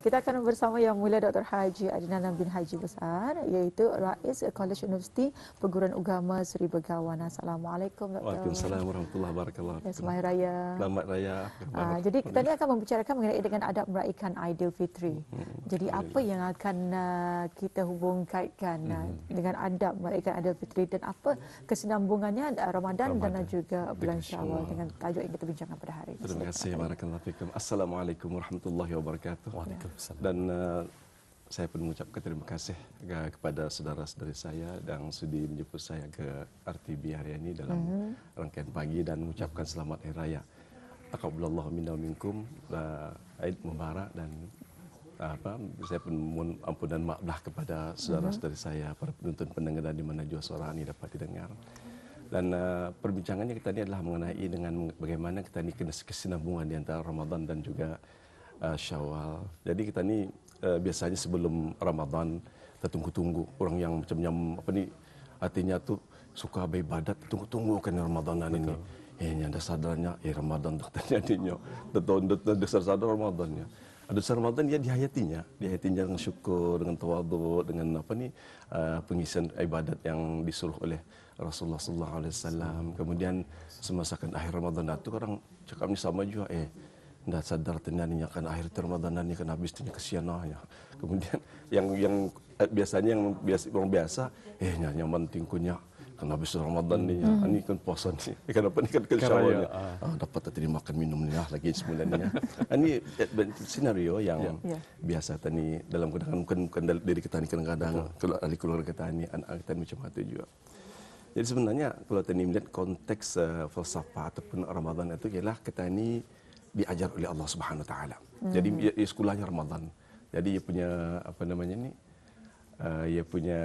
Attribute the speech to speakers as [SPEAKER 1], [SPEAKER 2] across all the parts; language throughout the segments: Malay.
[SPEAKER 1] Kita akan bersama Yang Mulia Dr. Haji Adnan bin Haji Besar iaitu Rais College University Perguruan Agama Seri Begawan. Assalamualaikum Dr. Waalaikumsalam warahmatullahi wabarakatuh. Ya, Selamat Raya. Selamat Raya. Uh, jadi kita ini akan membicarakan mengenai dengan adab meraikan Aidilfitri. Hmm, hmm. Jadi apa yang akan uh, kita hubung kaitkan uh, ah, hmm, hmm. dengan adab meraihkan Aidilfitri dan apa kesinambungannya uh, Ramadan, Ramadan dan juga bulan Syawal dengan
[SPEAKER 2] tajuk yang kita bincangkan pada hari ini. Terima kasih.
[SPEAKER 1] Barakallahu fikum. Assalamualaikum warahmatullahi wabarakatuh. Waalaikumsalam dan uh, saya pun mengucapkan terima kasih eh, kepada saudara saudari saya yang sudi menjemput saya ke RTB hari ini dalam mm -hmm. rangkaian pagi dan mengucapkan selamat hari raya. Akabulallah minna minkum Aid eh, Mubarak dan apa saya pun mohon ampunan dan maaflah kepada saudara-saudari mhm. saya para penonton pendengar di mana juga suara ini dapat didengar. Dan uh, perbincangannya kita ini adalah mengenai dengan bagaimana kita ini kena kesinambungan di antara Ramadan dan juga uh, Syawal. Jadi kita ni uh, biasanya sebelum Ramadan kita tunggu-tunggu orang yang macam yang apa ni artinya tu suka beribadat tunggu-tunggu kan Ramadan ini. Eh, ini ada sadarnya, eh Ramadan tak tanya dinyo. Tetapi ada dasar sadar Ramadannya. Ada dasar Ramadan dia dihayatinya, dihayatinya dengan syukur, dengan tawadu, dengan apa ni eh, pengisian ibadat yang disuruh oleh Rasulullah Sallallahu Alaihi Wasallam. Kemudian semasa kan akhir Ramadan tu, orang cakap ni sama juga, eh tidak sadar tenan ini akan akhir Ramadan ini akan habis ini kesian lah ya. Kemudian yang yang eh, biasanya yang biasa orang biasa eh nyanyi penting kunya kan habis Ramadan ini ya. hmm. ini kan puasa nih. Ini kan apa ini kan kesyawalnya. Ya, uh. ah, dapat tadi makan minum ini lah lagi sebulannya. ini ini eh, senario yang yeah. Ya. biasa tadi dalam keadaan mungkin bukan dari kita ini kadang-kadang keluar dari keluarga kita ini anak kita ini macam itu juga. Jadi sebenarnya kalau tadi melihat konteks uh, falsafah ataupun Ramadan itu ialah kita ini diajar oleh Allah Subhanahu taala. Jadi hmm. ia, ia sekolahnya Ramadan. Jadi ia punya apa namanya ni? Uh, ia punya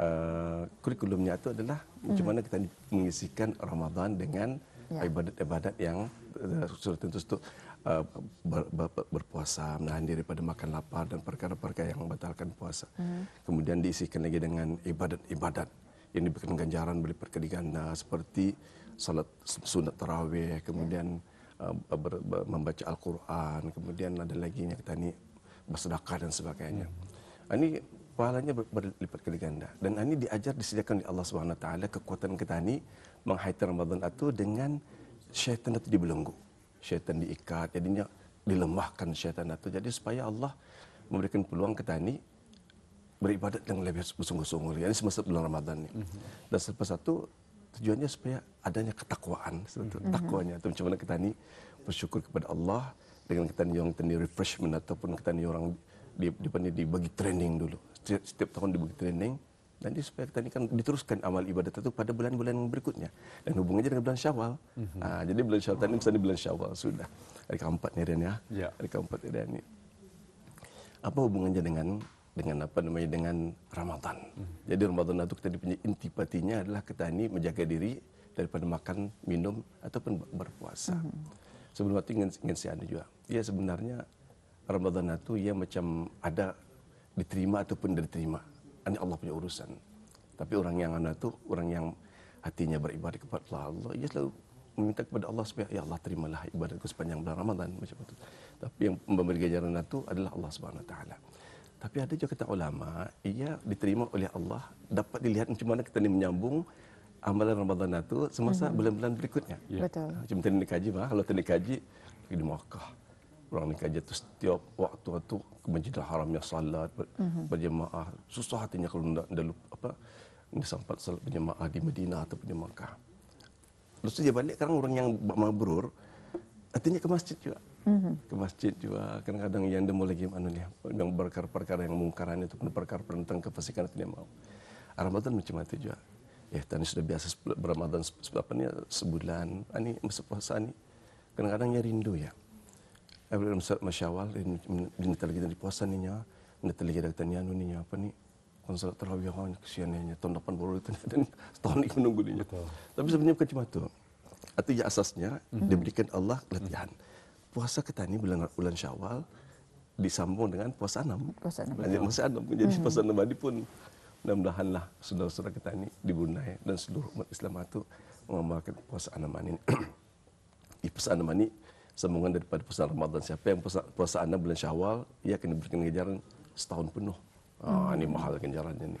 [SPEAKER 1] uh, kurikulumnya itu adalah bagaimana hmm. kita mengisikan Ramadan dengan ya. ibadat-ibadat yang uh, tentu itu uh, ber, ber, ber, berpuasa, menahan diri pada makan lapar dan perkara-perkara yang membatalkan puasa. Hmm. Kemudian diisikan lagi dengan ibadat-ibadat yang diberikan ganjaran berupa ganda seperti salat sunat tarawih, kemudian ya uh, ber, ber, membaca Al-Quran, kemudian ada lagi yang kita ini bersedekah dan sebagainya. Hmm. Ini pahalanya ber, berlipat kali ganda. Dan ah, ini diajar disediakan oleh Allah Subhanahu Wa kekuatan kita ini menghayati Ramadan itu dengan syaitan itu dibelenggu. Syaitan diikat, jadinya dilemahkan syaitan itu. Jadi supaya Allah memberikan peluang kita ini beribadat dengan lebih sungguh sungguh Ini semasa bulan Ramadan ini. Dan satu tujuannya supaya adanya ketakwaan sebetulnya mm-hmm. takwanya atau macam mana kita ni bersyukur kepada Allah dengan kita ni orang ini refreshment ataupun kita ni orang di di ini dibagi training dulu setiap, setiap tahun bagi training dan di supaya kita ni kan diteruskan amal ibadat itu pada bulan-bulan yang berikutnya dan hubungannya dengan bulan Syawal mm-hmm. nah, jadi bulan Syawal ini misalnya bulan Syawal sudah hari keempat nih Rian ya? ya hari keempat nih Rian ini apa hubungannya dengan dengan apa namanya dengan Ramadan. Jadi Ramadan itu kita punya intipatinya adalah kita ini menjaga diri daripada makan, minum ataupun berpuasa. Sebelum itu ingin, ingin saya juga. Ya sebenarnya Ramadan itu ia ya macam ada diterima ataupun diterima. Ini Allah punya urusan. Tapi orang yang anak itu orang yang hatinya beribadah kepada Allah, ia selalu meminta kepada Allah supaya ya Allah terimalah ibadahku sepanjang bulan Ramadan macam tu. Tapi yang memberi ganjaran itu adalah Allah Subhanahu Wa Taala. Tapi ada juga kata ulama, ia diterima oleh Allah dapat dilihat macam mana kita ni menyambung amalan Ramadan itu semasa mm bulan-bulan berikutnya. Yeah. Betul. Macam tadi kaji bah, kalau tadi kaji pergi di Makkah. Orang nak kaji tu setiap waktu waktu ke Masjidil Haram yang salat ber- hmm berjemaah. Susah hatinya kalau tidak ada apa ni sempat salat berjemaah di Medina atau di Makkah. Lepas tu dia balik sekarang orang yang mabrur hatinya ke masjid juga. Mm-hmm. ke masjid juga kadang-kadang yang demo lagi mana nih yang perkara-perkara yang mungkaran itu pun perkara tentang kefasikan itu dia mau ah, Ramadan macam mati juga ya tadi sudah biasa beramadan apa nih sebulan ini ah, masa puasa ini kadang-kadang ya rindu ya Abdul Masyawal bin lagi dari puasa ini ya bin Talgi dari tanya anu ini apa nih konsol terawih kawan kesiannya tahun depan baru itu dan tahun ini menunggu ini tapi sebenarnya bukan cuma itu artinya asasnya mm-hmm. diberikan Allah latihan puasa kita ini bulan bulan Syawal disambung dengan puasa enam. Puasa enam. Masih ada enam jadi hmm. puasa enam tadi pun mudah-mudahan lah saudara-saudara kita ini di Brunei dan seluruh umat Islam itu mengamalkan puasa enam ini. di puasa enam ini sambungan daripada puasa Ramadan siapa yang puasa, puasa enam bulan Syawal ia akan diberikan ganjaran setahun penuh.
[SPEAKER 2] Ah, hmm. Ah, ini mahal
[SPEAKER 1] ganjarannya ni.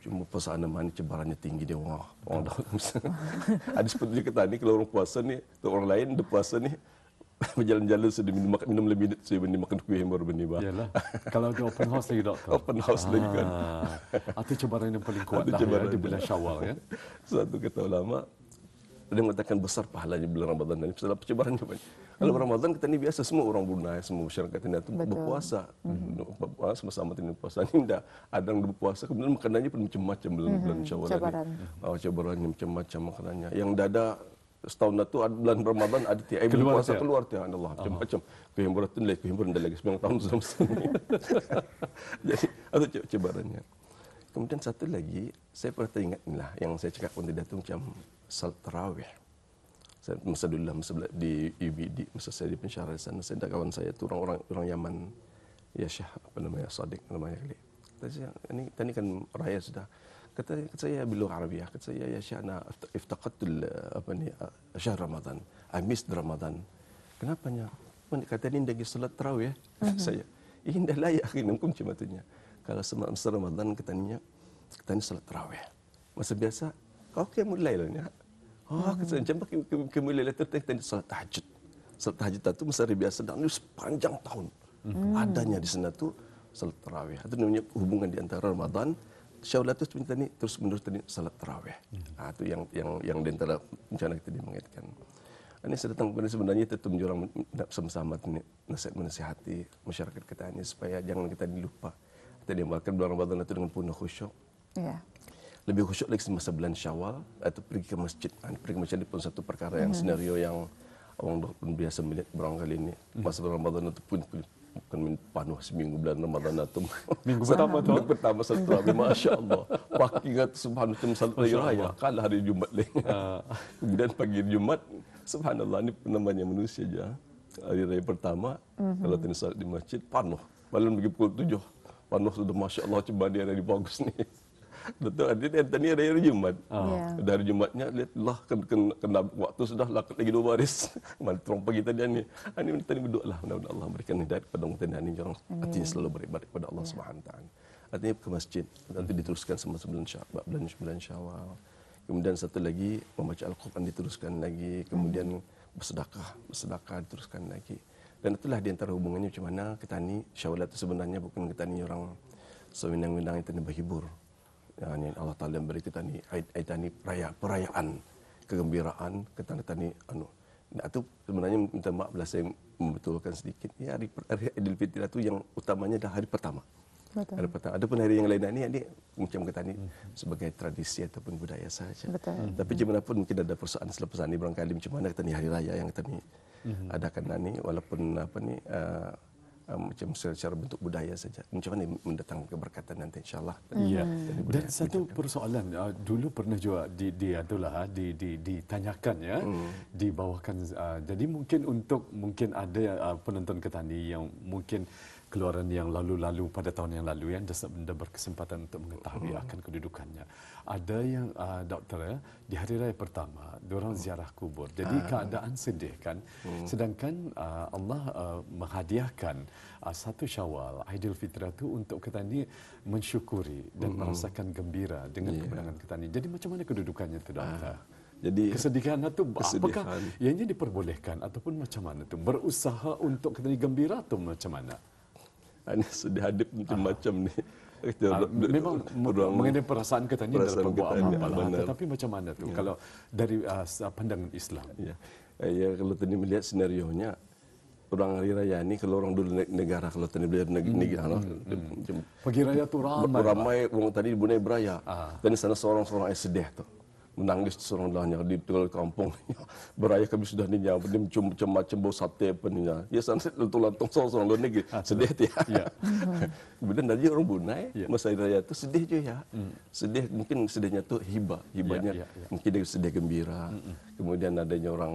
[SPEAKER 1] Cuma puasa enam ini cebarannya tinggi dia wah orang dah. Ada seperti kita ni kalau orang puasa ni orang lain dia puasa ni berjalan-jalan sudah minum, makan minum lebih sudah minum makan kuih yang baru bah. Yalah. Kalau ada open house lagi doktor. Open house lagi kan.
[SPEAKER 2] Ah, itu cabaran yang paling kuat dah ya, di bulan syawal
[SPEAKER 1] ya. Satu kata ulama, ada yang mengatakan besar pahalanya bulan Ramadan dan Setelah percobaan banyak. Kalau hmm. Ramadan kita ni biasa semua orang Brunei, semua masyarakat ini itu berpuasa. Hmm. Berpuasa sama-sama ini puasa. ni tidak ada yang berpuasa. Kemudian makanannya pun macam-macam bulan, bulan hmm. Syawal ini. Cabaran. Oh, cabaran macam-macam makanannya. Yang dada setahun itu bulan Ramadan ada tiap eh, keluar puasa tiap. keluar tiap Allah macam-macam kehimpunan tu lagi kehimpunan dah lagi 9 tahun sudah sini jadi itu cabarannya kemudian satu lagi saya pernah teringat inilah yang saya cakap pun tidak tu macam salat saya masa dulu lah masa di UBD masa saya di penjara di sana saya ada kawan saya tu orang-orang orang Yaman ya Syah apa namanya Sadiq namanya kali tapi ini tadi kan raya sudah قلت له قلت يا باللغه العربيه قلت له يا شيخ انا افتقدت شهر رمضان اي ميس رمضان كنابانيا من قال لي صلاه التراويح سي ان لا يا اخي نكون شمتنيا قال سما رمضان قلت له قلت صلاه التراويح بس بيسا اوكي مو ليلة يا اه قلت له جنبك كم ليله ترتك صلاه التحجد صلاه التحجد تو مسر بيسا دانو سبانجان تاون ادانيا دي سنه تو صلاه التراويح هذا نمنيا هبونغان دي انتر رمضان itu sebenarnya ini terus menerus tadi salat terawih. Hmm. Nah, itu yang yang yang dentara rencana kita mengaitkan. Ini saya datang kepada sebenarnya itu menjulang sama-sama nasihat menasihati masyarakat kita ini supaya jangan kita dilupa. Tadi diambilkan bulan Ramadan itu dengan penuh khusyuk. Yeah. Lebih khusyuk lagi semasa bulan Syawal atau pergi ke masjid. Nah, pergi ke masjid itu pun satu perkara yang mm -hmm. senario yang orang biasa melihat barangkali ini hmm. masa bulan Ramadan itu pun, pun bukan panuh seminggu bulan Ramadan atau minggu pertama tu minggu pertama satu hari masya Allah pagi ingat subhanallah tu satu hari raya kalah hari Jumat lain ah. kemudian pagi Jumat subhanallah ini penamanya manusia aja ah. hari raya pertama mm-hmm. kalau tadi salat di masjid panuh malam pergi pukul tujuh panuh sudah masya Allah cuba dia ada di bagus nih Betul. Dia tadi dari hari Jumat. Oh. Ah. Ya. Dari Jumatnya dia telah kena, waktu sudah lakukan lagi dua baris. Mana terong pagi tadi ni. ini minta ni berdoa lah. Mudah-mudahan Allah berikan hidayah kepada orang tadi ini jangan hati selalu beribadah kepada Allah yeah. Subhanahu taala. Artinya ke masjid nanti diteruskan sama sebelum Syawal, bulan Syawal. Kemudian satu lagi membaca Al-Qur'an diteruskan lagi, kemudian hmm. bersedekah, bersedekah diteruskan lagi. Dan itulah di antara hubungannya macam mana kita ni Syawal itu sebenarnya bukan kita ni orang sewenang-wenang itu ni berhibur yang Allah Taala beri kita ni ait ni peraya, perayaan kegembiraan ketanda-tanda anu nah itu sebenarnya minta maaf belah saya membetulkan sedikit ya hari Fitri itu lah yang utamanya dah hari pertama Betul. hari pertama ada pun hari yang lain ni ini macam kata ni sebagai tradisi ataupun budaya saja Betul. Hmm. tapi gimana pun mungkin ada persoalan selepas ini barangkali macam mana kata ni hari raya yang kata ni hmm. adakan lah ni walaupun apa ni uh, Ah, macam secara bentuk
[SPEAKER 2] budaya saja. Macam mana mendatang keberkatan nanti insyaAllah. Ya. Dan satu persoalan uh, dulu pernah juga di di adalah ah, di di ditanyakan ya hmm. dibawakan uh, jadi mungkin untuk mungkin ada uh, penonton ketani yang mungkin keluaran yang lalu-lalu pada tahun yang lalu yang anda berkesempatan untuk mengetahui hmm. akan kedudukannya. Ada yang uh, doktor ya, di hari raya pertama diorang hmm. ziarah kubur. Jadi ah. keadaan sedih kan. Hmm. Sedangkan uh, Allah uh, menghadiahkan uh, satu Syawal Aidilfitrah itu untuk kita ini mensyukuri dan merasakan gembira dengan kemenangan kita ini. Jadi macam mana kedudukannya tu doktor? Jadi kesedihan itu apakah ianya diperbolehkan ataupun macam mana tu berusaha untuk kita gembira atau macam mana? Ini sudah ada macam-macam ah. ni. Kita ah, memang ruang, mengenai perasaan kita ni perasaan dalam kita amal pahala. Benar. macam mana tu? Ya. Kalau dari uh, pandangan Islam. Ya. Eh, ya
[SPEAKER 1] kalau tadi melihat nya orang hari raya ni kalau orang dulu negara kalau tadi belajar hmm. negara lah, hmm. hmm. pergi raya
[SPEAKER 2] tu ramai ramai
[SPEAKER 1] lah. orang tadi bunai beraya ah. tadi sana seorang seorang air sedih tu menangis seorang lahnya di tengah kampung beraya kami sudah ninya ni macam macam macam bau sate apa ninya ya, ya sanse tu lantong sorang sorang lo negeri ah, sedih dia ya, ya. kemudian dari orang bunai yeah. masa raya tu sedih je ya hmm. sedih mungkin sedihnya tu hibah hibahnya ya, mungkin dia sedih gembira mm-hmm. kemudian adanya orang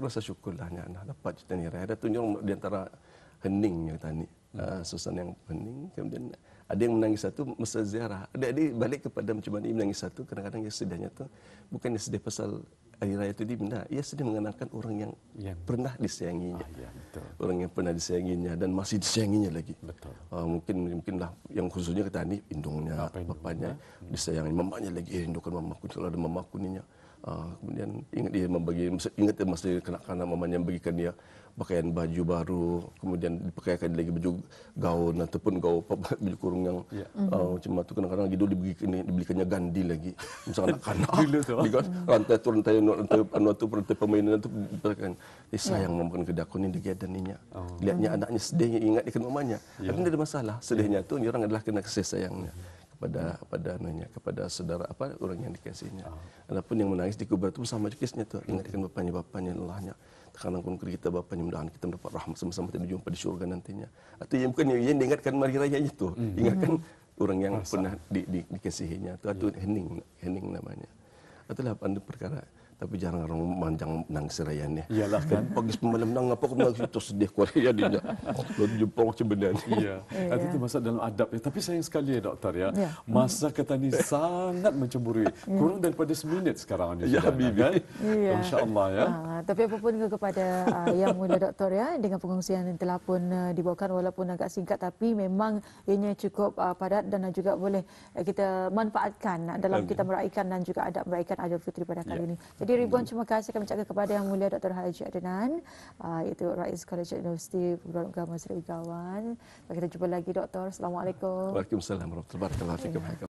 [SPEAKER 1] rasa syukur lahnya nah dapat cerita ni raya ada tunjuk di antara hening ya, hmm. ah, yang tani. Hmm. Uh, suasana yang hening. Kemudian ada yang menangis satu masa ziarah. Ada ada balik kepada macam mana dia menangis satu kadang-kadang yang sedihnya tu bukan yang sedih pasal hari raya itu dia benda. ia sedih mengenangkan orang yang, yang pernah disayanginya. Ah, ya, betul. Orang yang pernah disayanginya dan masih disayanginya lagi. Betul. Uh, mungkin mungkinlah yang khususnya kita ini indungnya, bapaknya hmm. disayangi, mamanya lagi rindukan mamaku kalau ada mamaku ninya. Uh, kemudian ingat dia membagi ingat dia kena kena mama mamanya memberikan dia pakaian baju baru kemudian dipakaikan lagi baju gaun ataupun gaun baju kurung yang yeah. Ya. uh, mhm. macam tu kena kena gitu dibeli ini dibelikannya gandi lagi misalnya anak kena, dia kan rantai tu rantai anu rantai anu tu rantai pemainan tu dipakaikan ini eh, sayang yeah. makan kedakon ini dia dan ininya oh. lihatnya anaknya sedihnya ingat dia ikan mamanya yeah. tapi tidak ada masalah sedihnya yeah. tu orang adalah kena kesayangnya kepada kepada anaknya kepada saudara apa orang yang dikasihnya. Ah. Adapun yang menangis di kubur itu sama juga jukisnya tu ingatkan bapaknya bapaknya Allahnya. Karena pun kita bapaknya mudahan kita mendapat rahmat sama-sama kita berjumpa di syurga nantinya. Atau yang bukan yang diingatkan hari raya itu hmm. ingatkan hmm. orang yang pernah di, di, dikasihinya itu atau ya. hening hening namanya. Itulah pandu perkara tapi jarang orang manjang nang serayan ni. Ya. Iyalah kan.
[SPEAKER 2] Pagi semalam nang apa kau nang sedih kau dia dia. Lo jumpa macam benda Iya. Yeah. Itu masa dalam adab ya. Tapi sayang sekali ya doktor ya. Yeah. Masa kata ni sangat mencemburui. Kurang daripada seminit sekarang ni. Ya Habibie. Kan? Yeah. Masya Allah ya. Uh, tapi apapun juga
[SPEAKER 1] kepada uh, yang mulia doktor ya. Dengan pengungsian yang telah pun uh, dibawakan walaupun agak singkat. Tapi memang ianya cukup uh, padat dan juga boleh eh, kita manfaatkan dalam okay. kita meraihkan dan juga adab meraihkan adab fitri pada kali yeah. ini. Jadi Okey ribuan terima kasih kami ucapkan kepada Yang Mulia Dr. Haji Adnan uh, iaitu Rais College of University Perguruan Agama Seri Gawan. Kita jumpa lagi Doktor. Assalamualaikum. Waalaikumsalam. Terima kasih.